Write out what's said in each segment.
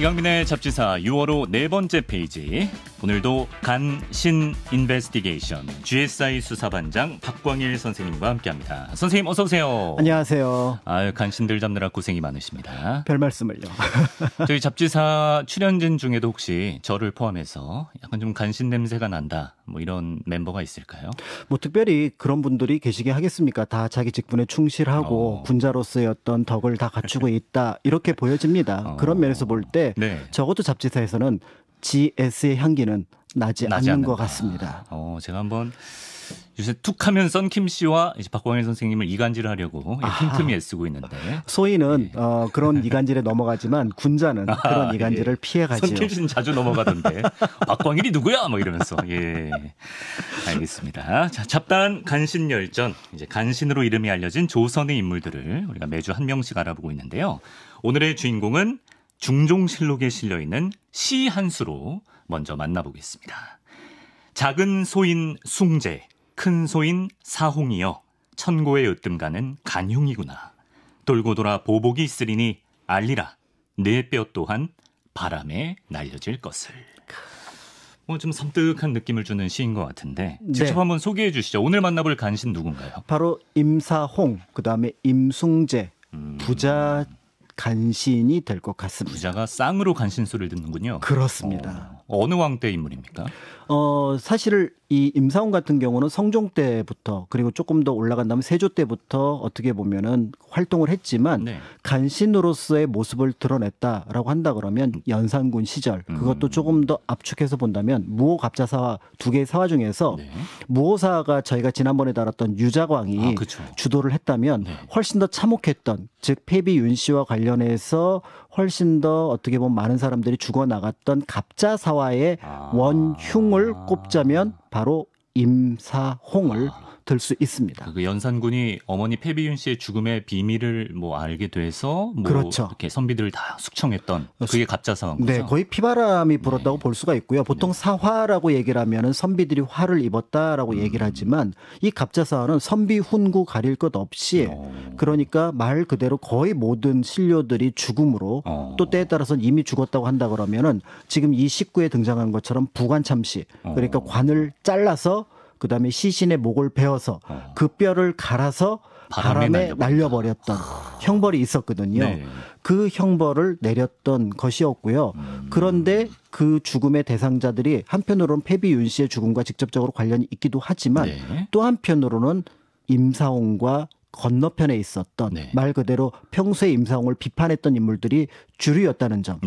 이강민의 잡지사 6월호 네 번째 페이지 오늘도 간신 인베스티게이션 GSI 수사반장 박광일 선생님과 함께합니다. 선생님 어서 오세요. 안녕하세요. 아유 간신들 잡느라 고생이 많으십니다. 별 말씀을요. 저희 잡지사 출연진 중에도 혹시 저를 포함해서 약간 좀 간신 냄새가 난다 뭐 이런 멤버가 있을까요? 뭐 특별히 그런 분들이 계시게 하겠습니까? 다 자기 직분에 충실하고 어. 군자로서의 어떤 덕을 다 갖추고 있다 이렇게 보여집니다. 어. 그런 면에서 볼때 네. 적어도 잡지사에서는 GS의 향기는 나지, 나지 않는 않는다. 것 같습니다. 어, 제가 한번 요새 툭하면 썬킴 씨와 이제 박광일 선생님을 이간질을 하려고 틈틈이 애쓰고 있는데 소희는 예. 어, 그런 이간질에 넘어가지만 군자는 아, 그런 예. 이간질을 예. 피해가지요. 썬킴 씨는 자주 넘어가던데 박광일이 누구야? 뭐 이러면서 예 알겠습니다. 자잡다 간신 열전 이제 간신으로 이름이 알려진 조선의 인물들을 우리가 매주 한 명씩 알아보고 있는데요. 오늘의 주인공은 중종실록에 실려있는 시 한 수로 먼저 만나보겠습니다. 작은 소인 숭재, 큰 소인 사홍이여 천고의 으뜸가는 간흉이구나. 돌고 돌아 보복이 있으리니 알리라. 내 뼈 또한 바람에 날려질 것을. 뭐좀 섬뜩한 느낌을 주는 시인 것 같은데 네. 직접 네. 한번 소개해 주시죠. 오늘 만나볼 간신 누군가요? 바로 임사홍, 그다음에 임승재, 음... 부자 간신이 될 것 같습니다. 부자가 쌍으로 간신수를 듣는군요. 그렇습니다. 어. 어느 왕 때 인물입니까? 어, 사실 이임사홍 같은 경우는 성종 때부터 그리고 조금 더 올라간다면 세조 때부터 어떻게 보면은 활동을 했지만 네. 간신으로서의 모습을 드러냈다라고 한다 그러면 음. 연산군 시절 음. 그것도 조금 더 압축해서 본다면 무호 갑자사화 두 개의 사화 중에서 네. 무호사가 저희가 지난번에 다뤘던 유자광이 아, 그렇죠. 주도를 했다면 네. 훨씬 더 참혹했던 즉 폐비 윤 씨와 관련해서 훨씬 더 어떻게 보면 많은 사람들이 죽어나갔던 갑자 사화의 아. 원흉을 꼽자면 바로 임사홍을 아. 될수 있습니다. 그 연산군이 어머니 폐비윤 씨의 죽음의 비밀을 뭐 알게 돼서 뭐 그렇죠. 이렇게 선비들을 다 숙청했던 어, 그게 갑자 사 네, 거의 피바람이 네. 불었다고 네. 볼 수가 있고요. 보통 네. 사화라고 얘기를 하면은 선비들이 화를 입었다라고 음. 얘기를 하지만 이 갑자 사화는 선비 훈구 가릴 것 없이 어. 그러니까 말 그대로 거의 모든 신료들이 죽음으로 어. 또 때에 따라서는 이미 죽었다고 한다 그러면은 지금 이 19에 등장한 것처럼 부관 참시 어. 그러니까 어. 관을 잘라서 그다음에 시신의 목을 베어서 어. 그 뼈를 갈아서 바람에, 바람에 날려버렸던 형벌이 있었거든요. 네. 그 형벌을 내렸던 것이었고요. 음. 그런데 그 죽음의 대상자들이 한편으로는 패비윤 씨의 죽음과 직접적으로 관련이 있기도 하지만 네. 또 한편으로는 임사홍과 건너편에 있었던 네. 말 그대로 평소에 임상옥을 비판했던 인물들이 주류였다는 점에서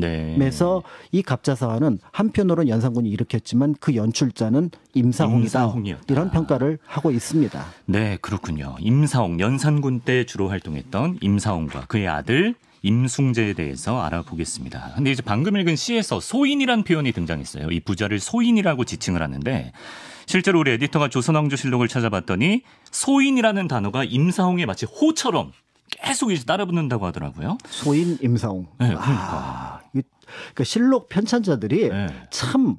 네. 이 갑자사화는 한편으로는 연산군이 일으켰지만 그 연출자는 임상옥이다 이런 평가를 하고 있습니다. 네 그렇군요. 임상옥 연산군 때 주로 활동했던 임상옥과 그의 아들 임숭재에 대해서 알아보겠습니다. 근데 이제 방금 읽은 시에서 소인이란 표현이 등장했어요. 이 부자를 소인이라고 지칭을 하는데 실제로 우리 에디터가 조선왕조실록을 찾아봤더니 소인이라는 단어가 임사홍에 마치 호처럼 계속 이제 따라 붙는다고 하더라고요. 소인 임사홍. 네, 그러니까. 아, 그러니까 실록 편찬자들이 네. 참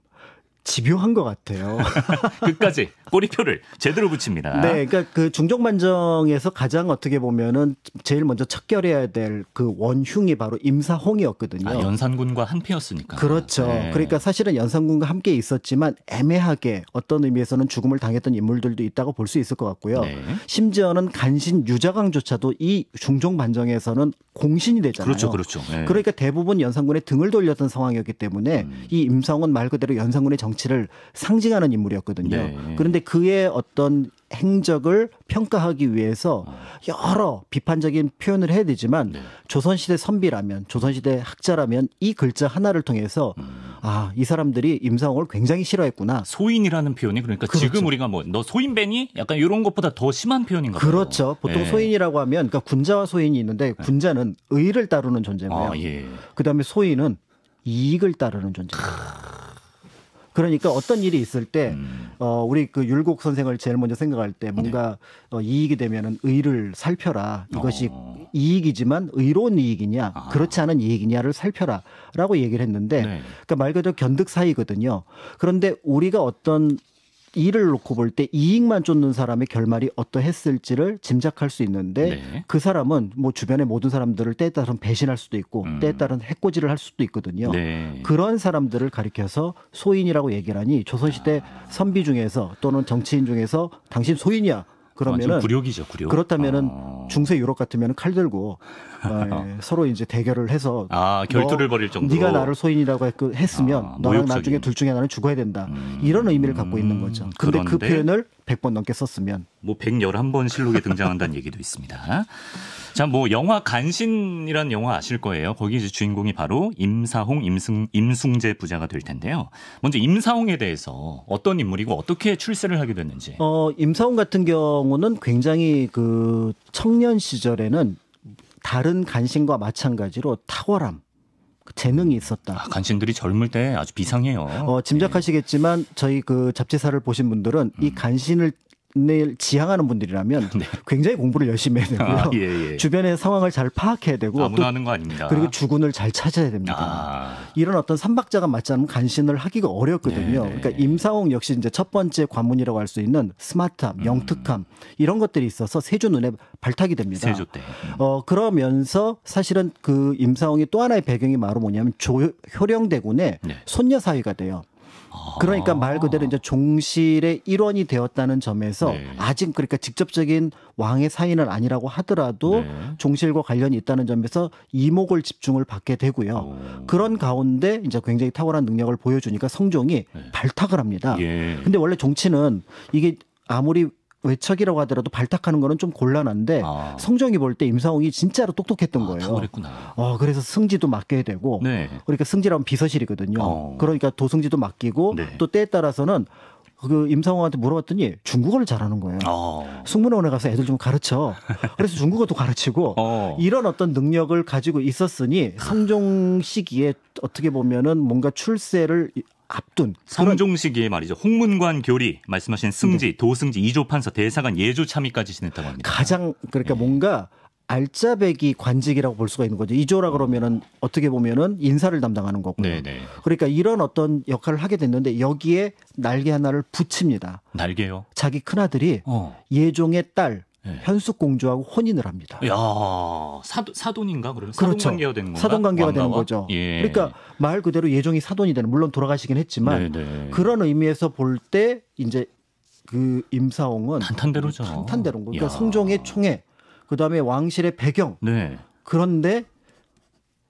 집요한 것 같아요. 끝까지 꼬리표를 제대로 붙입니다. 네, 그러니까 그 중종 만정에서 가장 어떻게 보면은 제일 먼저 척결해야 될 그 원흉이 바로 임사홍이었거든요. 아, 연산군과 한패였으니까. 그렇죠. 네. 그러니까 사실은 연산군과 함께 있었지만 애매하게 어떤 의미에서는 죽음을 당했던 인물들도 있다고 볼 수 있을 것 같고요. 네. 심지어는 간신 유자강조차도 이 중종 만정에서는 공신이 되잖아요. 그렇죠, 그렇죠. 네. 그러니까 대부분 연산군의 등을 돌렸던 상황이었기 때문에 음. 이 임사홍은 말 그대로 연산군의 정 정치를 상징하는 인물이었거든요. 네. 그런데 그의 어떤 행적을 평가하기 위해서 어. 여러 비판적인 표현을 해야 되지만 네. 조선시대 선비라면 조선시대 학자라면 이 글자 하나를 통해서 음. 아이 사람들이 임상옥을 굉장히 싫어했구나 소인이라는 표현이 그러니까 그렇죠. 지금 우리가 뭐 너 소인배니 약간 이런 것보다 더 심한 표현인가요? 그렇죠. 보통 네. 소인이라고 하면 그러니까 군자와 소인이 있는데 네. 군자는 의를 따르는 존재고요. 아, 예. 그다음에 소인은 이익을 따르는 존재입요다 그러니까 어떤 일이 있을 때 음. 어, 우리 그 율곡 선생을 제일 먼저 생각할 때 뭔가 네. 어, 이익이 되면은 의를 살펴라. 이것이 어. 이익이지만 의로운 이익이냐, 아. 그렇지 않은 이익이냐를 살펴라라고 얘기를 했는데, 네. 그러니까 말 그대로 견득 사이거든요. 그런데 우리가 어떤 이를 놓고 볼 때 이익만 쫓는 사람의 결말이 어떠했을지를 짐작할 수 있는데 네. 그 사람은 뭐 주변의 모든 사람들을 때에 따른 배신할 수도 있고 음. 때에 따른 해코지를 할 수도 있거든요. 네. 그런 사람들을 가리켜서 소인이라고 얘기를 하니 조선시대 아. 선비 중에서 또는 정치인 중에서 당신 소인이야 그러면은 아, 굴욕이죠, 굴욕. 그렇다면은 아. 중세 유럽 같으면 칼 들고 어. 서로 이제 대결을 해서 아 결투를 벌일 정도로 네가 나를 소인이라고 그 했, 으면 아, 너랑 나중에 둘 중에 나는 죽어야 된다 음. 이런 의미를 갖고 있는 거죠. 근데 그 그런데... 그 표현을 100번 넘게 썼으면 뭐 111번 실록에 등장한다는 얘기도 있습니다. 자, 뭐 영화 간신이라는 영화 아실 거예요. 거기 이제 주인공이 바로 임사홍, 임승, 임승재 부자가 될 텐데요. 먼저 임사홍에 대해서 어떤 인물이고 어떻게 출세를 하게 됐는지. 어, 임사홍 같은 경우는 굉장히 그 청년 시절에는 다른 간신과 마찬가지로 탁월함, 재능이 있었다. 아, 간신들이 젊을 때 아주 비상해요. 어, 예. 짐작하시겠지만 저희 그 잡지사를 보신 분들은 음. 이 간신을 을 지향하는 분들이라면 네. 굉장히 공부를 열심히 해야 되고요. 아, 예, 예. 주변의 상황을 잘 파악해야 되고 아무나 하는 거 아닙니다. 그리고 주군을 잘 찾아야 됩니다. 아. 이런 어떤 삼박자가 맞지 않으면 간신을 하기가 어렵거든요. 네네. 네. 그러니까 임사홍 역시 이제 첫 번째 관문이라고 할 수 있는 스마트함, 음. 영특함 음. 이런 것들이 있어서 세조 눈에 발탁이 됩니다. 세조 때. 음. 어 그러면서 사실은 그 임사홍이 또 하나의 배경이 바로 뭐냐면 조 효령 대군의 네. 손녀 사위가 돼요. 그러니까 아. 말 그대로 이제 종실의 일원이 되었다는 점에서 네. 아직 그러니까 직접적인 왕의 사인은 아니라고 하더라도 네. 종실과 관련이 있다는 점에서 이목을 집중을 받게 되고요. 오. 그런 가운데 이제 굉장히 탁월한 능력을 보여주니까 성종이 네. 발탁을 합니다. 예. 근데 원래 종치는 이게 아무리 외척이라고 하더라도 발탁하는 거는 좀 곤란한데 아. 성종이볼 때 임사홍이 진짜로 똑똑했던 아, 거예요. 그랬구나. 어, 그래서 승지도 맡게 되고 네. 그러니까 승지라면 비서실이거든요. 어. 그러니까 도승지도 맡기고 네. 또 때에 따라서는 그 임상호한테 물어봤더니 중국어를 잘하는 거예요. 어. 아. 숙문원에 가서 애들 좀 가르쳐. 그래서 중국어도 가르치고 어. 이런 어떤 능력을 가지고 있었으니 성종 시기에 어떻게 보면은 뭔가 출세를 앞둔 삼종시기에 말이죠. 홍문관 교리 말씀하신 승지, 네. 도승지, 이조판서, 대사관, 예조 참의까지 지냈다고 합니다. 가장 그러니까 네. 뭔가 알짜배기 관직이라고 볼 수가 있는 거죠. 이조라 그러면은 어떻게 보면은 인사를 담당하는 거고. 네네. 그러니까 이런 어떤 역할을 하게 됐는데 여기에 날개 하나를 붙입니다. 날개요? 자기 큰 아들이 어. 예종의 딸 예. 현숙 공주하고 혼인을 합니다. 야 사도, 사돈인가 그러면 그렇죠. 사돈 관계가 되는 건가? 사돈 관계가 왕가와? 되는 거죠. 예. 그러니까 말 그대로 예종이 사돈이 되는 물론 돌아가시긴 했지만 네네. 네. 그런 의미에서 볼 때 이제 그 임사홍은 탄탄대로죠. 탄탄대로 그러니까 야. 성종의 총애, 그 다음에 왕실의 배경. 네. 그런데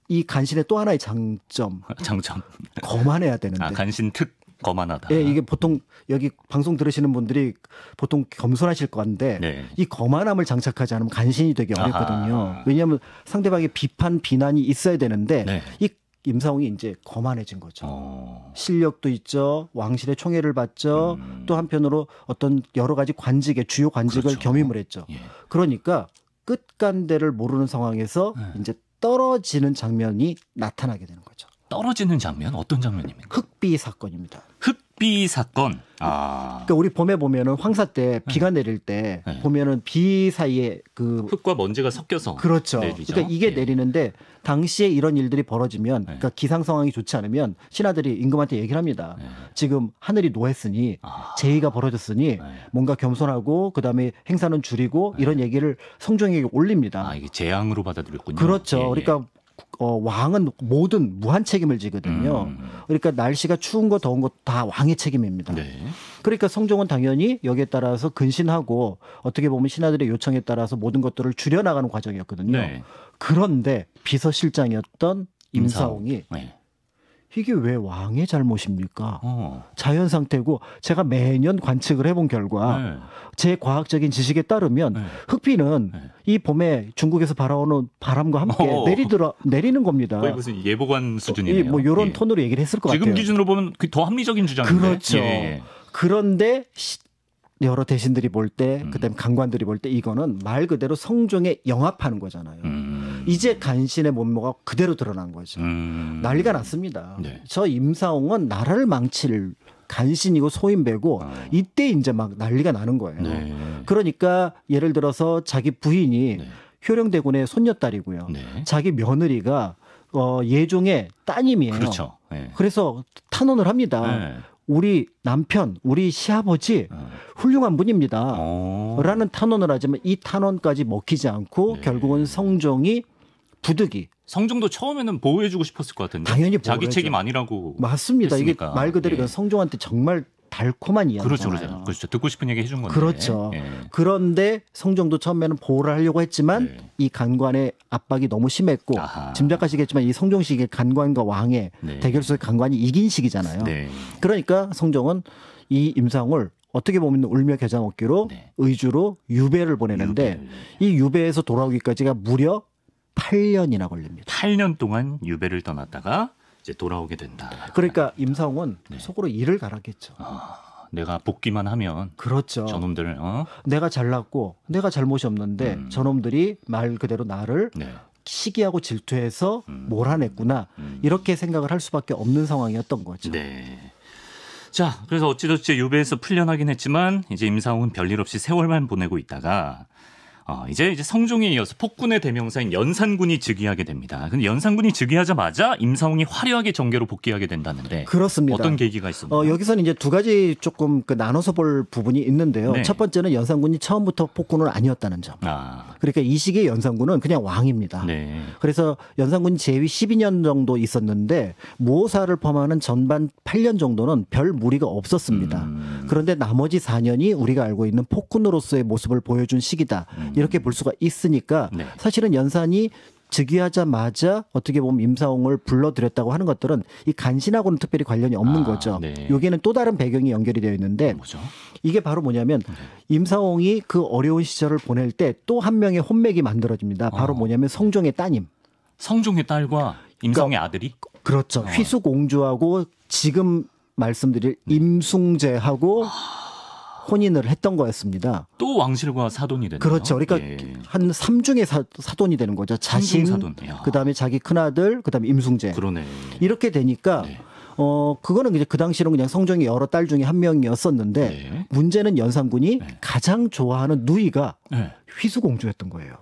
이 간신의 또 하나의 장점. 장점. 거만해야 되는데. 아, 간신 특. 거만하다. 예, 이게 보통 여기 방송 들으시는 분들이 보통 겸손하실 건데 네. 이 거만함을 장착하지 않으면 간신히 되게 어렵거든요. 아하. 왜냐하면 상대방의 비판 비난이 있어야 되는데 네. 이 임사홍이 이제 거만해진 거죠. 어. 실력도 있죠. 왕실의 총애를 받죠. 음. 또 한편으로 어떤 여러 가지 관직의 주요 관직을 그렇죠. 겸임을 했죠. 예. 그러니까 끝간대를 모르는 상황에서 네. 이제 떨어지는 장면이 나타나게 되는 떨어지는 장면 어떤 장면입니까? 흑비 사건입니다. 흑비 사건. 아. 그러니까 우리 봄에 보면은 황사 때 비가 네. 내릴 때 네. 보면은 비 사이에 그 흙과 먼지가 섞여서 그렇죠. 내리죠? 그러니까 이게 예. 내리는데 당시에 이런 일들이 벌어지면 네. 그러니까 기상 상황이 좋지 않으면 신하들이 임금한테 얘기를 합니다. 네. 지금 하늘이 노했으니 아. 재해가 벌어졌으니 네. 뭔가 겸손하고 그다음에 행사는 줄이고 네. 이런 얘기를 성종에게 올립니다. 아, 이게 재앙으로 받아들였군요. 그렇죠. 예. 예. 그러니까 어, 왕은 모든 무한 책임을 지거든요. 음. 그러니까 날씨가 추운 거 더운 거 다 왕의 책임입니다. 네. 그러니까 성종은 당연히 여기에 따라서 근신하고 어떻게 보면 신하들의 요청에 따라서 모든 것들을 줄여나가는 과정이었거든요. 네. 그런데 비서실장이었던 임사홍이 네. 이게 왜 왕의 잘못입니까? 어. 자연 상태고 제가 매년 관측을 해본 결과 네. 제 과학적인 지식에 따르면 네. 흑비는 네. 이 봄에 중국에서 바라오는 바람과 함께 어 내리들어 내리는 겁니다. 거의 무슨 예보관 어, 수준이네요. 뭐 이런 예. 톤으로 얘기를 했을 것 지금 같아요. 지금 기준으로 보면 그 더 합리적인 주장인데. 그렇죠. 예. 예. 그런데 여러 대신들이 볼 때, 음. 그다음에 강관들이 볼 때 이거는 말 그대로 성종에 영합하는 거잖아요. 음. 이제 간신의 몸모가 그대로 드러난 거죠. 음. 난리가 났습니다. 네. 저 임사홍은 나라를 망칠 간신이고 소인배고 어. 아. 이때 이제 막 난리가 나는 거예요. 네. 그러니까 예를 들어서 자기 부인이 네. 효령대군의 손녀딸이고요. 네. 자기 며느리가 어, 예종의 따님이에요. 그렇죠. 네. 그래서 탄원을 합니다. 네. 우리 남편, 우리 시아버지 훌륭한 분입니다. 어. 라는 탄원을 하지만 이 탄원까지 먹히지 않고 네. 결국은 성종이 부득이 성종도 처음에는 보호해주고 싶었을 것 같은데 당연히 자기 책임 아니라고 맞습니다. 했으니까. 이게 말 그대로 예. 성종한테 정말 달콤한 이야기 그렇죠, 그렇죠, 그렇죠. 듣고 싶은 얘기 해준 건데 그렇죠. 예. 그런데 성종도 처음에는 보호를 하려고 했지만 네. 이 간관의 압박이 너무 심했고 아하. 짐작하시겠지만 이 성종식의 간관과 왕의 네. 대결 속에 간관이 이긴 식이잖아요. 네. 그러니까 성종은 이 임상을 어떻게 보면 울며 겨자 먹기로 네. 의주로 유배를 보내는데 유배. 이 유배에서 돌아오기까지가 무려 8년이나 걸립니다. 8년 동안 유배를 떠났다가 이제 돌아오게 된다. 그러니까 네. 임사훈 네. 속으로 일을 갈았겠죠. 아, 내가 복귀만 하면 그렇죠. 저놈들 어? 내가 잘났고 내가 잘못이 없는데 음. 저놈들이 말 그대로 나를 네. 시기하고 질투해서 음. 몰아냈구나 음. 이렇게 생각을 할 수밖에 없는 상황이었던 거죠. 네. 자, 그래서 어찌저찌 유배에서 풀려나긴 했지만 이제 임상훈은 별일 없이 세월만 보내고 있다가 어, 이제 이제 성종에 이어서 폭군의 대명사인 연산군이 즉위하게 됩니다. 근데 연산군이 즉위하자마자 임사홍이 화려하게 정계로 복귀하게 된다는데 그렇습니다. 어떤 계기가 있습니까 어, 여기서는 이제 두 가지 조금 그 나눠서 볼 부분이 있는데요. 네. 첫 번째는 연산군이 처음부터 폭군은 아니었다는 점. 아. 그러니까 이 시기의 연산군은 그냥 왕입니다. 네. 그래서 연산군 이 제위 12년 정도 있었는데 모사를 포함하는 전반 8년 정도는 별 무리가 없었습니다. 음. 그런데 나머지 4년이 우리가 알고 있는 폭군으로서의 모습을 보여준 시기다. 이렇게 볼 수가 있으니까 네. 사실은 연산이 즉위하자마자 어떻게 보면 임사홍을 불러들였다고 하는 것들은 이 간신하고는 특별히 관련이 없는 아, 거죠. 네. 여기에는 또 다른 배경이 연결이 되어 있는데 뭐죠? 이게 바로 뭐냐면 네. 임사홍이 그 어려운 시절을 보낼 때 또 한 명의 혼맥이 만들어집니다. 바로 어. 뭐냐면 성종의 따님. 성종의 딸과 임사의 그러니까, 아들이? 그렇죠. 어. 휘수공주하고 지금 말씀드릴 네. 임숭재하고 아. 혼인을 했던 거였습니다. 또 왕실과 사돈이 되네요. 그렇죠. 그러니까 예. 예. 한 3중의 사, 돈이 되는 거죠. 자신, 그다음에 자기 큰아들, 그다음에 임승재. 그러네. 이렇게 되니까 네. 어, 그거는 이제 그 당시로는 그냥 성종의 여러 딸 중에 한 명이었었는데 네. 문제는 연산군이 네. 가장 좋아하는 누이가 네. 휘수공주였던 거예요.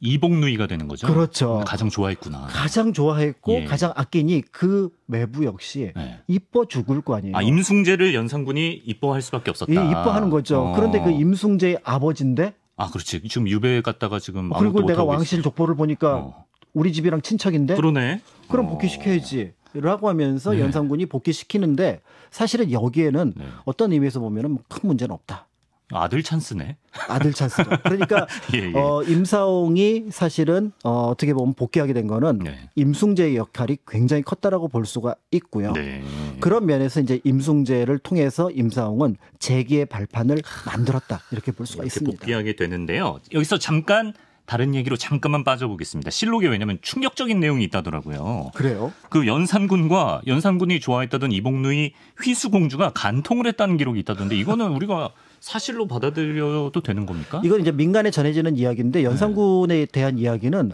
이복누이가 되는 거죠. 그렇죠. 가장 좋아했구나. 가장 좋아했고 예. 가장 아끼니 그 매부 역시 예. 이뻐 죽을 거 아니에요. 아 임승재를 연상군이 이뻐할 수밖에 없었다. 예, 이뻐하는 거죠. 어. 그런데 그 임승재의 아버지인데. 아 그렇지. 지금 유배 갔다가 지금 그리고 내가 왕실 있어. 족보를 보니까 어. 우리 집이랑 친척인데. 그러네. 그럼 어. 복귀시켜야지. 라고 하면서 네. 연상군이 복귀시키는데 사실은 여기에는 네. 어떤 의미에서 보면 큰 문제는 없다. 아들 찬스네. 아들 찬스 그러니까 예, 예. 어, 임사홍이 사실은 어, 어떻게 보면 복귀하게 된 거는 네. 임승재의 역할이 굉장히 컸다라고 볼 수가 있고요. 네. 그런 면에서 이제 임승재를 통해서 임사홍은 재기의 발판을 만들었다 이렇게 볼 수가 이렇게 있습니다. 복귀하게 되는데요. 여기서 잠깐 다른 얘기로 잠깐만 빠져보겠습니다. 실록에 왜냐면 충격적인 내용이 있다더라고요. 그래요? 그 연산군과 연산군이 좋아했다던 이복누이 휘수공주가 간통을 했다는 기록이 있다던데 이거는 우리가 사실로 받아들여도 되는 겁니까? 이건 이제 민간에 전해지는 이야기인데 네. 연산군에 네. 대한 이야기는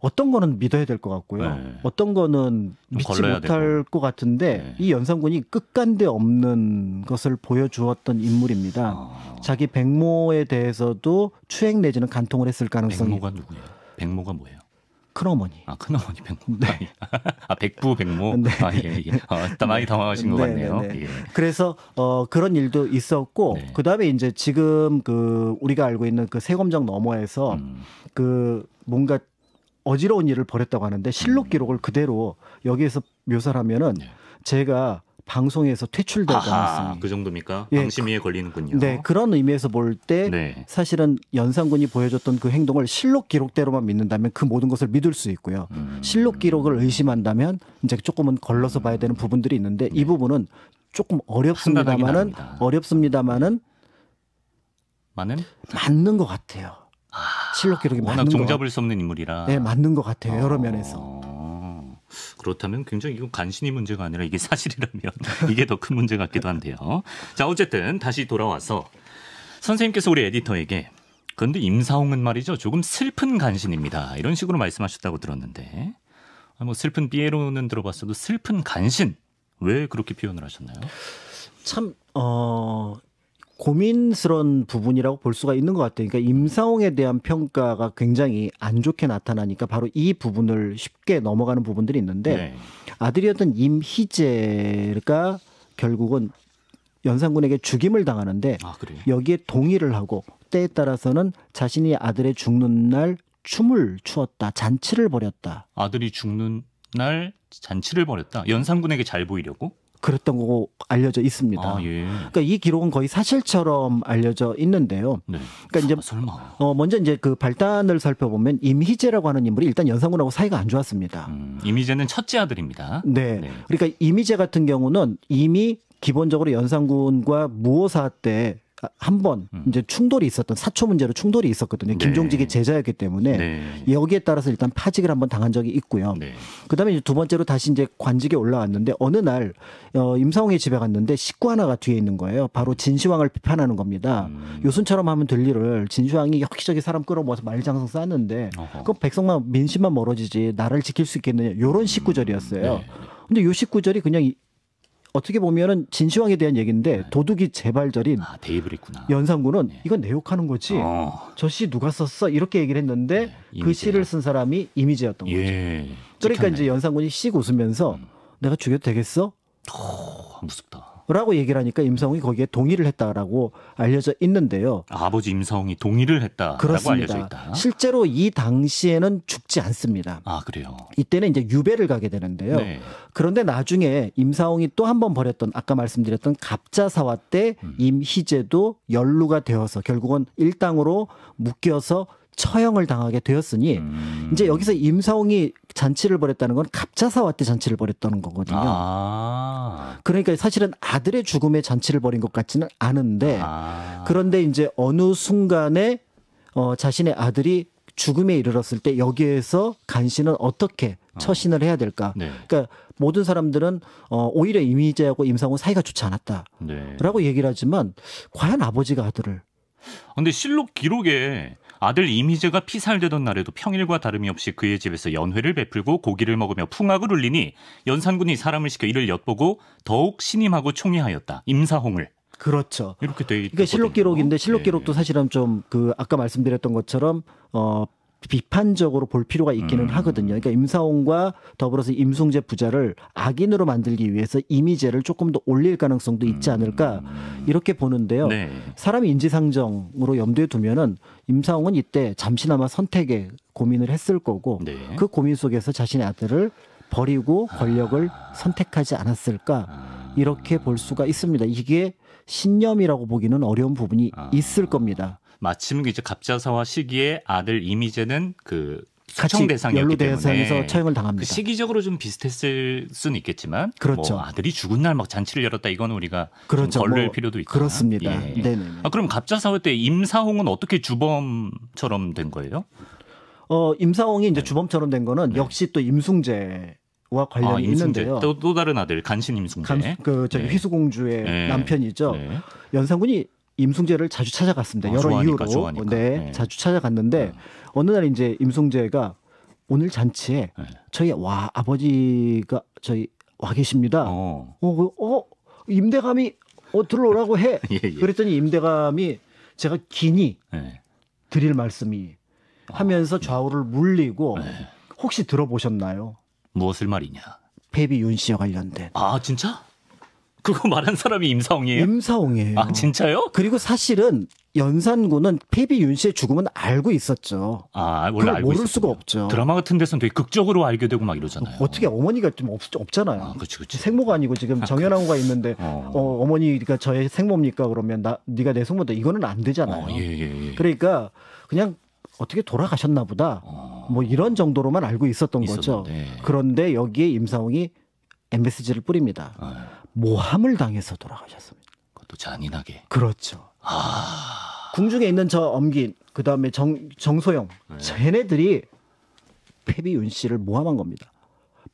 어떤 거는 믿어야 될 것 같고요. 네. 어떤 거는 믿지 못할 되고. 것 같은데 네. 이 연산군이 끝간데 없는 것을 보여주었던 인물입니다. 아. 자기 백모에 대해서도 추행 내지는 간통을 했을 가능성이. 백모가 누구예요? 백모가 뭐예요? 큰어머니. 아 큰어머니 백모. 네. 아 백부 백모. 네. 아 예. 예. 아, 많이 당황하신 네. 같네요. 네, 네, 예. 그래서 어 그런 일도 있었고 네. 그 다음에 이제 지금 그 우리가 알고 있는 그 세검정 너머에서 음. 그 뭔가 어지러운 일을 벌였다고 하는데 실록 음. 기록을 그대로 여기에서 묘사하면은 네. 제가 방송에서 퇴출되지 않았습니다. 그 정도입니까? 예, 방심위에 그, 걸리는군요. 네, 그런 의미에서 볼때 네. 사실은 연산군이 보여줬던 그 행동을 실록 기록대로만 믿는다면 그 모든 것을 믿을 수 있고요. 음. 실록 기록을 의심한다면 이제 조금은 걸러서 봐야 되는 부분들이 있는데 네. 이 부분은 조금 어렵습니다만은 어렵습니다만은 많은 맞는 것 같아요. 아, 실록 기록이 워낙 맞는 종잡을 수 없는 인물이라. 네, 맞는 것 같아요. 여러 어. 면에서. 그렇다면 굉장히 이건 간신히 문제가 아니라 이게 사실이라면 이게 더 큰 문제 같기도 한데요. 자, 어쨌든 다시 돌아와서 선생님께서 우리 에디터에게 그런데 임사홍은 말이죠. 조금 슬픈 간신입니다. 이런 식으로 말씀하셨다고 들었는데 아, 뭐 슬픈 비에로는 들어봤어도 슬픈 간신 왜 그렇게 표현을 하셨나요? 참 어, 고민스러운 부분이라고 볼 수가 있는 것 같아요. 그러니까 임상홍에 대한 평가가 굉장히 안 좋게 나타나니까 바로 이 부분을 쉽게 넘어가는 부분들이 있는데 네. 아들이었던 임희재가 결국은 연산군에게 죽임을 당하는데 아, 여기에 동의를 하고 때에 따라서는 자신이 아들의 죽는 날 춤을 추었다 잔치를 벌였다 아들이 죽는 날 잔치를 벌였다 연산군에게 잘 보이려고 그랬던 거고 알려져 있습니다. 아, 예. 그러니까 이 기록은 거의 사실처럼 알려져 있는데요. 네. 그러니까 이제 아, 설마. 어 먼저 이제 그 발단을 살펴보면 임희재라고 하는 인물이 일단 연상군하고 사이가 안 좋았습니다. 음, 임희재는 첫째 아들입니다. 네. 네. 그러니까 임희재 같은 경우는 이미 기본적으로 연산군과 무오사때 한번 음. 이제 충돌이 있었던 사초 문제로 충돌이 있었거든요. 네. 김종직의 제자였기 때문에 네. 여기에 따라서 일단 파직을 한 번 당한 적이 있고요. 네. 그다음에 이제 두 번째로 다시 이제 관직에 올라왔는데 어느 날 어, 임상웅이 집에 갔는데 식구 하나가 뒤에 있는 거예요. 바로 진시황을 비판하는 겁니다. 음. 요순처럼 하면 될 일을 진시황이 여기적인 사람 끌어모아서 말장성 쌓는데 그 백성만 민심만 멀어지지 나를 지킬 수 있겠느냐 요런 식구절이었어요. 음. 근데 요 식구절이 그냥 어떻게 보면은 진시황에 대한 얘기인데 네. 도둑이 재발절인 아, 대입을 했구나. 연산군은 네. 이건 내욕하는 거지. 어. 저시 누가 썼어? 이렇게 얘기를 했는데 네. 그 시를 쓴 사람이 이미지였던 예. 거죠. 예. 그러니까 찍혔네. 이제 연산군이 씩 웃으면서 음. 내가 죽여도 되겠어? 오, 어, 무섭다. 라고 얘기를 하니까 임성이 거기에 동의를 했다라고 알려져 있는데요. 아버지 임성이 동의를 했다라고 그렇습니다. 알려져 있다. 실제로 이 당시에는 죽지 않습니다. 아, 그래요. 이때는 이제 유배를 가게 되는데요. 네. 그런데 나중에 임사홍이 또 한번 벌였던 아까 말씀드렸던 갑자사화 때 음. 임희재도 연루가 되어서 결국은 일당으로 묶여서 처형을 당하게 되었으니 음. 이제 여기서 임사홍이 잔치를 벌였다는 건 갑자사와 때 잔치를 벌였다는 거거든요. 아. 그러니까 사실은 아들의 죽음에 잔치를 벌인 것 같지는 않은데 아. 그런데 이제 어느 순간에 어, 자신의 아들이 죽음에 이르렀을 때 여기에서 간신은 어떻게 어. 처신을 해야 될까? 네. 그러니까 모든 사람들은 어, 오히려 이미재하고 임상훈 사이가 좋지 않았다라고 네. 얘기를 하지만 과연 아버지가 아들을 근데 실록 기록에 아들 이미재가 피살되던 날에도 평일과 다름이 없이 그의 집에서 연회를 베풀고 고기를 먹으며 풍악을 울리니 연산군이 사람을 시켜 이를 엿보고 더욱 신임하고 총애하였다. 임사홍을. 그렇죠. 이렇게 돼 있죠. 그러니까 실록 기록인데 실록 예, 기록도 예. 사실은 좀 그 아까 말씀드렸던 것처럼 어 비판적으로 볼 필요가 있기는 음. 하거든요. 그러니까 임사원과 더불어서 임승재 부자를 악인으로 만들기 위해서 이미지를 조금 더 올릴 가능성도 있지 않을까 음. 이렇게 보는데요. 네. 사람 인지상정으로 염두에 두면은 임사홍은 이때 잠시나마 선택에 고민을 했을 거고 네. 그 고민 속에서 자신의 아들을 버리고 권력을 아. 선택하지 않았을까 이렇게 볼 수가 있습니다. 이게 신념이라고 보기는 어려운 부분이 아. 있을 겁니다. 마침 이제 갑자사화 시기에 아들 이미제는그 사청 대상이었기 때문에 처형을 당합니다. 그 시기적으로 좀 비슷했을 수는 있겠지만 뭐 그렇죠. 뭐 아들이 죽은 날 막 잔치를 열었다 이건 우리가 그렇죠. 걸릴 뭐 필요도 있다. 그렇습니다. 예. 네아 네, 네. 그럼 갑자사화 때 임사홍은 어떻게 주범처럼 된 거예요? 어 임사홍이 이제 네. 주범처럼 된 거는 역시 또 임승재 와 아, 관련이 아, 있는데요. 또, 또 다른 아들 간신 임승재. 그 저기 네. 휘수공주의 네. 남편이죠. 네. 연산군이 임승재를 자주 찾아갔습니다. 아, 여러 좋아하니까, 이유로 좋아하니까. 네, 네, 자주 찾아갔는데 네. 어느 날 이제 임승재가 오늘 잔치에 네. 저희 와 아버지가 저희 와 계십니다. 어, 어, 그, 어 임대감이 어 들어오라고 해. 예, 예. 그랬더니 임대감이 제가 기니 예. 드릴 말씀이 아, 하면서 아, 좌우를 물리고 혹시 들어보셨나요? 무엇을 말이냐? 베비 윤 씨와 관련된. 아 진짜? 그거 말한 사람이 임사홍이에요? 임사홍이에요. 아, 진짜요? 그리고 사실은 연산군은 폐비 윤 씨의 죽음은 알고 있었죠. 아, 원래 알고 모를 있 수가 없죠. 드라마 같은 데서는 되게 극적으로 알게 되고 막 이러잖아요. 어떻게 어머니가 좀 없, 없잖아요. 아, 그치, 그치. 생모가 아니고 지금 아, 정연아호가 있는데 어. 어, 머니가 저의 생모입니까? 그러면 나 네가 내 생모다. 이거는 안 되잖아요. 어, 예, 예, 예. 그러니까 그냥 어떻게 돌아가셨나 보다. 어. 뭐 이런 정도로만 알고 있었던 있었는데. 거죠. 그런데 여기에 임사홍이 MSG를 뿌립니다. 아. 모함을 당해서 돌아가셨습니다. 그것도 잔인하게. 그렇죠. 아... 궁중에 있는 저 엄긴 그다음에 정 정소영 네. 쟤네들이 페비윤 씨를 모함한 겁니다.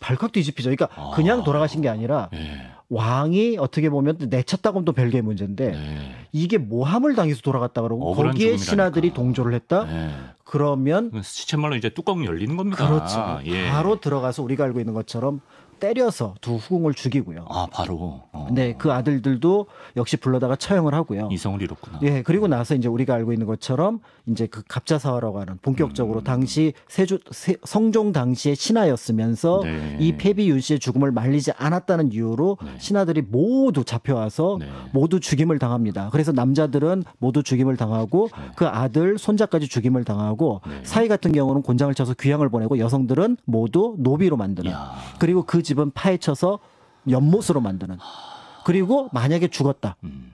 발칵 뒤집히죠. 그러니까 아... 그냥 돌아가신 게 아니라 네. 왕이 어떻게 보면 내쳤다고 하면 또 별개의 문제인데 네. 이게 모함을 당해서 돌아갔다 그러고 거기에 신하들이 동조를 했다. 네. 그러면 시체 말로 이제 뚜껑 이 열리는 겁니다. 그렇죠. 아, 예. 바로 들어가서 우리가 알고 있는 것처럼 때려서 두 후궁을 죽이고요. 아 바로. 어. 네, 그 아들들도 역시 불러다가 처형을 하고요. 이성을 잃었구나. 예, 그리고 나서 이제 우리가 알고 있는 것처럼 이제 그 갑자사화라고 하는 본격적으로 음. 당시 세조 세, 성종 당시의 신하였으면서 네. 이 폐비윤 씨의 죽음을 말리지 않았다는 이유로 네. 신하들이 모두 잡혀와서 네. 모두 죽임을 당합니다. 그래서 남자들은 모두 죽임을 당하고 네. 그 아들 손자까지 죽임을 당하고. 보고 네. 사위 같은 경우는 곤장을 쳐서 귀향을 보내고 여성들은 모두 노비로 만드는 야. 그리고 그 집은 파헤쳐서 연못으로 만드는 그리고 만약에 죽었다. 음.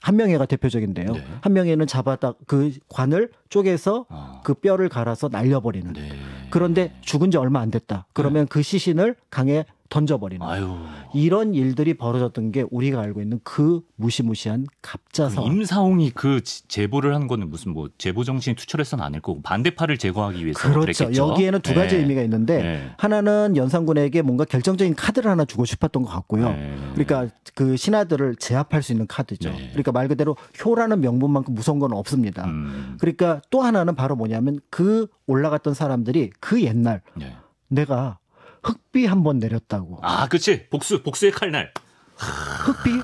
한 명예가 대표적인데요. 네. 한 명예는 잡아다 그 관을 쪼개서 어. 아. 그 뼈를 갈아서 날려버리는. 네. 그런데 죽은 지 얼마 안 됐다. 그러면 네. 그 시신을 강에 던져버리는. 아유. 이런 일들이 벌어졌던 게 우리가 알고 있는 그 무시무시한 갑자서 그 임사홍이 그 제보를 한 거는 무슨 뭐 제보 정신이 투철해서는 아닐 거고 반대파를 제거하기 위해서 그렇죠. 그랬겠죠? 여기에는 두 가지 네. 의미가 있는데 네. 하나는 연산군에게 뭔가 결정적인 카드를 하나 주고 싶었던 것 같고요. 네. 그러니까 그 신하들을 제압할 수 있는 카드죠. 네. 그러니까 말 그대로 효라는 명분만큼 무서운 건 없습니다. 음. 그러니까 또 하나는 바로 뭐냐면 그 올라갔던 사람들이 그 옛날 네. 내가 흑비 한번 내렸다고. 아, 그치. 복수, 복수의 칼날. 흑비?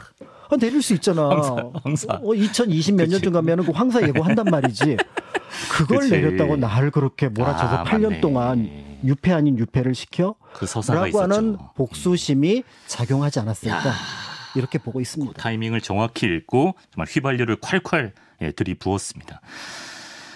아, 내릴 수 있잖아. 황사. 황사. 어, 2020 몇 년쯤 가면그 황사 예고 한단 말이지. 그걸 그치. 내렸다고 나를 그렇게 몰아쳐서 아, 8년 맞네. 동안 유패 아닌 유패를 시켜? 그 라고 있었죠. 하는 복수심이 작용하지 않았을까. 야. 이렇게 보고 있습니다. 그 타이밍을 정확히 읽고 정말 휘발유를 콸콸 예, 들이부었습니다.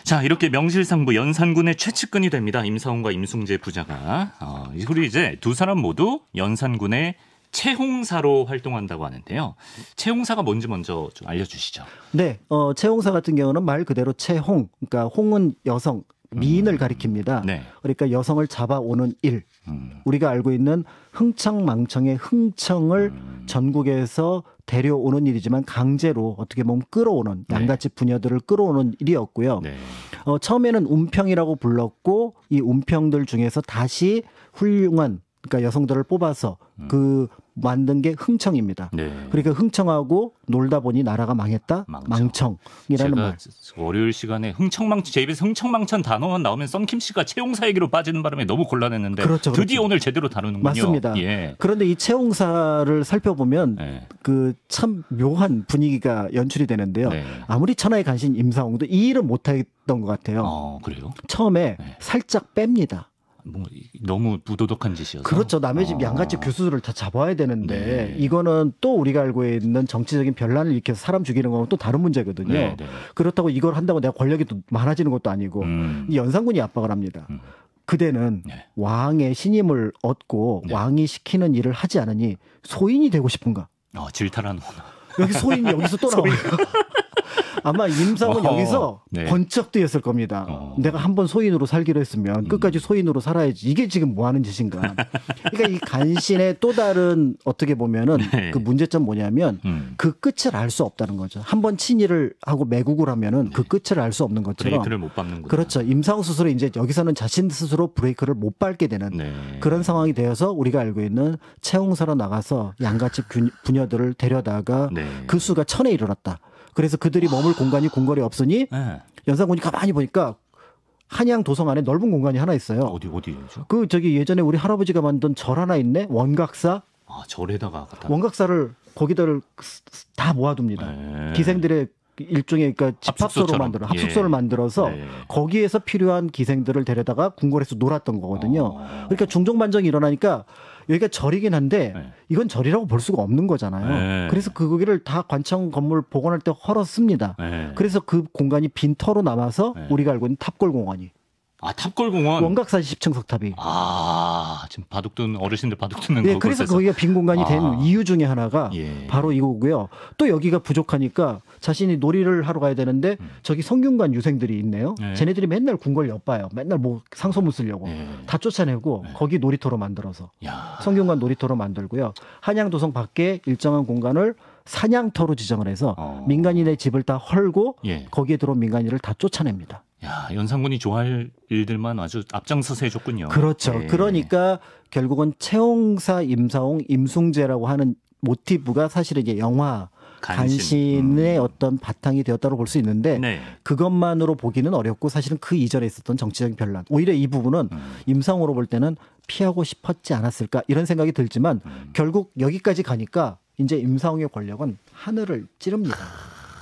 자 이렇게 명실상부 연산군의 최측근이 됩니다. 임사원과 임승재 부자가 어, 그리고 이제 두 사람 모두 연산군의 채홍사로 활동한다고 하는데요. 채홍사가 뭔지 먼저 좀 알려주시죠. 네, 어, 채홍사 같은 경우는 말 그대로 채홍, 그러니까 홍은 여성, 미인을 음. 가리킵니다. 네. 그러니까 여성을 잡아오는 일. 음. 우리가 알고 있는 흥청망청의 흥청을 음. 전국에서 데려오는 일이지만 강제로 어떻게 보면 끌어오는 네. 양가집 부녀들을 끌어오는 일이었고요. 네. 어, 처음에는 운평이라고 불렀고 이 운평들 중에서 다시 훌륭한 그러니까 여성들을 뽑아서 그 음. 그 만든 게 흥청입니다. 네. 그러니까 흥청하고 놀다 보니 나라가 망했다. 망청. 이라는 말. 월요일 시간에 흥청망청 제 입에서 흥청망청 단어만 나오면 썬킴 씨가 채용사 얘기로 빠지는 바람에 너무 곤란했는데 그렇죠, 그렇죠. 드디어 오늘 제대로 다루는군요. 맞습니다. 예. 그런데 이 채용사를 살펴보면 네. 그참 묘한 분위기가 연출이 되는데요. 네. 아무리 천하의 간신 임상홍도이 일은 못했던 것 같아요. 어, 그래요? 처음에 네. 살짝 뺍니다. 뭔 너무 부도덕한 짓이어서 그렇죠. 남의 집 아. 양가집 교수들을 다 잡아야 되는데 네. 이거는 또 우리가 알고 있는 정치적인 변란을 일으켜서 사람 죽이는 거는 또 다른 문제거든요. 네, 네. 그렇다고 이걸 한다고 내가 권력이 또 많아지는 것도 아니고 음. 연산군이 압박을 합니다. 음. 그대는 네. 왕의 신임을 얻고 네. 왕이 시키는 일을 하지 않으니 소인이 되고 싶은가? 어, 질타라는구나. 여기 소인 여기서 또 나와요. 아마 임상은 어, 여기서 네. 번쩍 뛰었을 겁니다. 어. 내가 한 번 소인으로 살기로 했으면 음. 끝까지 소인으로 살아야지. 이게 지금 뭐 하는 짓인가. 그러니까 이 간신의 또 다른 어떻게 보면은 네. 그 문제점 뭐냐면 음. 그 끝을 알 수 없다는 거죠. 한 번 친일을 하고 매국을 하면은 그 네. 그 끝을 알 수 없는 것처럼 브레이크를 못 밟는 거죠. 그렇죠. 임상 수술이 이제 여기서는 자신 스스로 브레이크를 못 밟게 되는 네. 그런 상황이 되어서 우리가 알고 있는 채홍사로 나가서 양가집 분녀들을 데려다가 네. 그 수가 천에 이르렀다. 그래서 그들이 머물 공간이 궁궐이 없으니 네. 예. 연산군이 가만히 보니까 한양 도성 안에 넓은 공간이 하나 있어요. 어디 어디죠? 그 저기 예전에 우리 할아버지가 만든 절 하나 있네. 원각사. 아 절에다가 원각사를 거기다를 다 모아둡니다. 네. 기생들의 일종의 그러니까 집합소로 만들어 합숙소를 예. 만들어서 네. 거기에서 필요한 기생들을 데려다가 궁궐에서 놀았던 거거든요. 어. 그러니까 중종 반정이 일어나니까 여기가 절이긴 한데 네. 이건 절이라고 볼 수가 없는 거잖아요. 네. 그래서 그 거기를 다 관청 건물 복원할 때 헐었습니다. 네. 그래서 그 공간이 빈터로 남아서 네. 우리가 알고 있는 탑골 공원이. 아 탑골 공원 원각사 10층 석탑이. 아 지금 바둑 둔 어르신들 바둑 두는 예, 거. 네, 그래서 거기가 빈 공간이 아. 된 이유 중에 하나가 예. 바로 이거고요. 또 여기가 부족하니까 자신이 놀이를 하러 가야 되는데 음. 저기 성균관 유생들이 있네요. 네. 쟤네들이 맨날 궁궐 엿봐요. 맨날 뭐 상소문 쓰려고 네. 다 쫓아내고 네. 거기 놀이터로 만들어서 야. 성균관 놀이터로 만들고요. 한양도성 밖에 일정한 공간을 사냥터로 지정을 해서 어. 민간인의 집을 다 헐고 예. 거기에 들어온 민간인을 다 쫓아냅니다. 야, 연산군이 좋아할 일들만 아주 앞장서서 해줬군요. 그렇죠. 네. 그러니까 결국은 채홍사 임사홍 임승재라고 하는 모티브가 사실은 이제 영화 간신. 의 음. 어떤 바탕이 되었다고 볼 수 있는데 네. 그것만으로 보기는 어렵고 사실은 그 이전에 있었던 정치적인 변란 오히려 이 부분은 음. 임상으로 볼 때는 피하고 싶었지 않았을까 이런 생각이 들지만 음. 결국 여기까지 가니까 이제 임상의 권력은 하늘을 찌릅니다.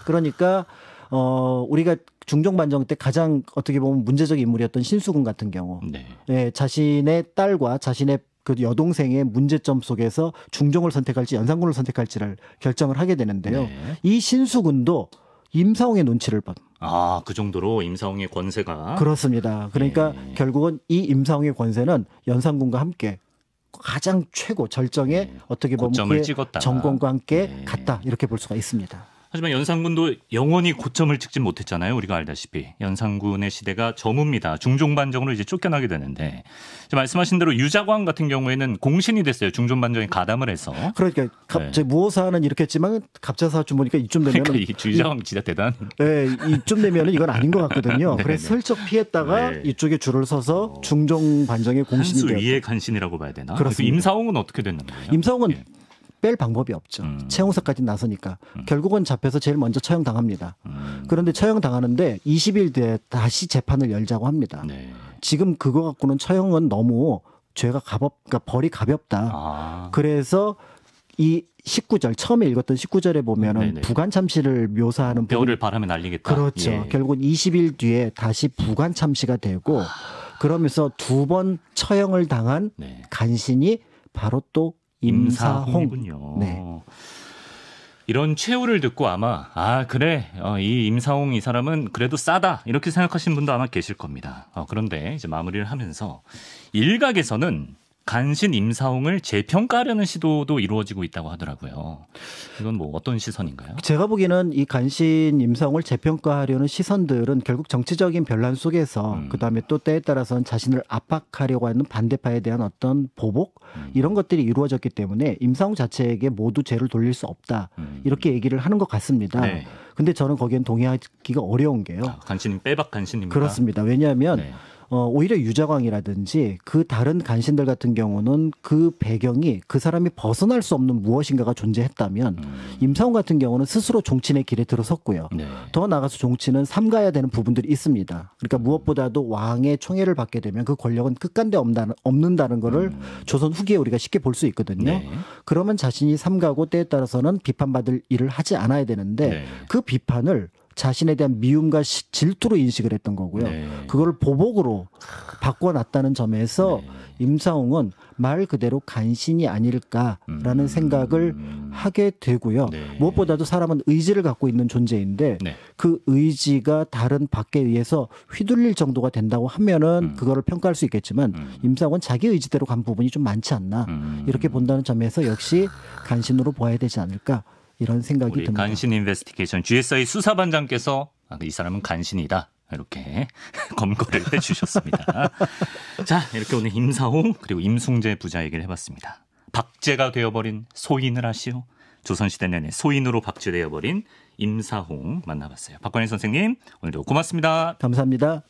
그러니까 어 우리가 중종 반정 때 가장 어떻게 보면 문제적 인물이었던 신수군 같은 경우 네. 예, 자신의 딸과 자신의 그 여동생의 문제점 속에서 중종을 선택할지 연산군을 선택할지를 결정을 하게 되는데요. 네. 이 신수군도 임사홍의 눈치를 봐. 아, 그 정도로 임사홍의 권세가 그렇습니다. 그러니까 네. 결국은 이 임사홍의 권세는 연산군과 함께 가장 최고 절정에 네. 어떻게 보면 정권과 함께 네. 갔다 이렇게 볼 수가 있습니다. 하지만 연산군도 영원히 고점을 찍지 못했잖아요. 우리가 알다시피 연산군의 시대가 저무입니다. 중종반정으로 이제 쫓겨나게 되는데 이제 말씀하신 대로 유자광 같은 경우에는 공신이 됐어요. 중종반정이 가담을 해서. 그러니까 갑, 네. 제 네. 무호사는 이렇게 했지만 갑자사 좀 보니까 그러니까 이쯤 되면 그러니까 유자광 진짜 대단. 네, 이쯤 되면 이건 아닌 것 같거든요. 네, 그래서 네. 슬쩍 피했다가 네. 이쪽에 줄을 서서 어. 중종반정의 공신이 되었 한수 위의 간신이라고 봐야 되나? 그렇습 임사홍은 어떻게 됐나요? 임사홍은 예. 뺄 방법이 없죠. 음. 채용사까지 나서니까 음. 결국은 잡혀서 제일 먼저 처형당합니다. 음. 그런데 처형당하는데 20일 뒤에 다시 재판을 열자고 합니다. 네. 지금 그거 갖고는 처형은 너무 죄가 가볍, 그러니까 벌이 가볍다. 아. 그래서 이 19절 처음에 읽었던 19절에 보면은 네네. 네, 부관 참시를 묘사하는 뼈를 바람에 날리겠다. 그렇죠. 예. 결국은 20일 뒤에 다시 부관 참시가 되고 아. 그러면서 두 번 처형을 당한 네. 간신이 바로 또 임사홍군요. 네. 이런 최후를 듣고 아마 아 그래 어, 이 임사홍 이 사람은 그래도 싸다 이렇게 생각하신 분도 아마 계실 겁니다. 어, 그런데 이제 마무리를 하면서 일각에서는 간신 임사홍을 재평가하려는 시도도 이루어지고 있다고 하더라고요. 이건 뭐 어떤 시선인가요? 제가 보기에는 이 간신 임사홍을 재평가하려는 시선들은 결국 정치적인 변란 속에서 음. 그다음에 또 때에 따라서는 자신을 압박하려고 하는 반대파에 대한 어떤 보복 음. 이런 것들이 이루어졌기 때문에 임사홍 자체에게 모두 죄를 돌릴 수 없다. 음. 이렇게 얘기를 하는 것 같습니다. 네. 근데 저는 거기엔 동의하기가 어려운 게요. 아, 간신 빼박 간신입니다. 그렇습니다. 왜냐하면 네. 어, 오히려 유자광이라든지 그 다른 간신들 같은 경우는 그 배경이 그 사람이 벗어날 수 없는 무엇인가가 존재했다면 음. 임상훈 같은 경우는 스스로 종친의 길에 들어섰고요. 네. 더 나아가서 종친은 삼가야 되는 부분들이 있습니다. 그러니까 음. 무엇보다도 왕의 총애를 받게 되면 그 권력은 끝간데 없다는, 없는다는 거를 음. 조선 후기에 우리가 쉽게 볼 수 있거든요. 네. 그러면 자신이 삼가고 때에 따라서는 비판받을 일을 하지 않아야 되는데 네. 그 비판을 자신에 대한 미움과 시, 질투로 인식을 했던 거고요. 네. 그걸 보복으로 바꿔놨다는 점에서 네. 임상홍은말 그대로 간신이 아닐까라는 음. 생각을 하게 되고요. 네. 무엇보다도 사람은 의지를 갖고 있는 존재인데 네. 그 의지가 다른 밖에 의해서 휘둘릴 정도가 된다고 하면은 음. 그거를 평가할 수 있겠지만 음. 임상홍은 자기 의지대로 간 부분이 좀 많지 않나 음. 이렇게 본다는 점에서 역시 간신으로 보아야 되지 않을까 이런 생각이 우리 듭니다. 간신 인베스티케이션 GSI 수사반장께서 아, 이 사람은 간신이다. 이렇게 검거를 해주셨습니다. 자, 이렇게 오늘 임사홍 그리고 임승재 부자 얘기를 해봤습니다. 박제가 되어버린 소인을 하시오. 조선시대 내내 소인으로 박제되어버린 임사홍 만나봤어요. 박관희 선생님, 오늘도 고맙습니다. 감사합니다.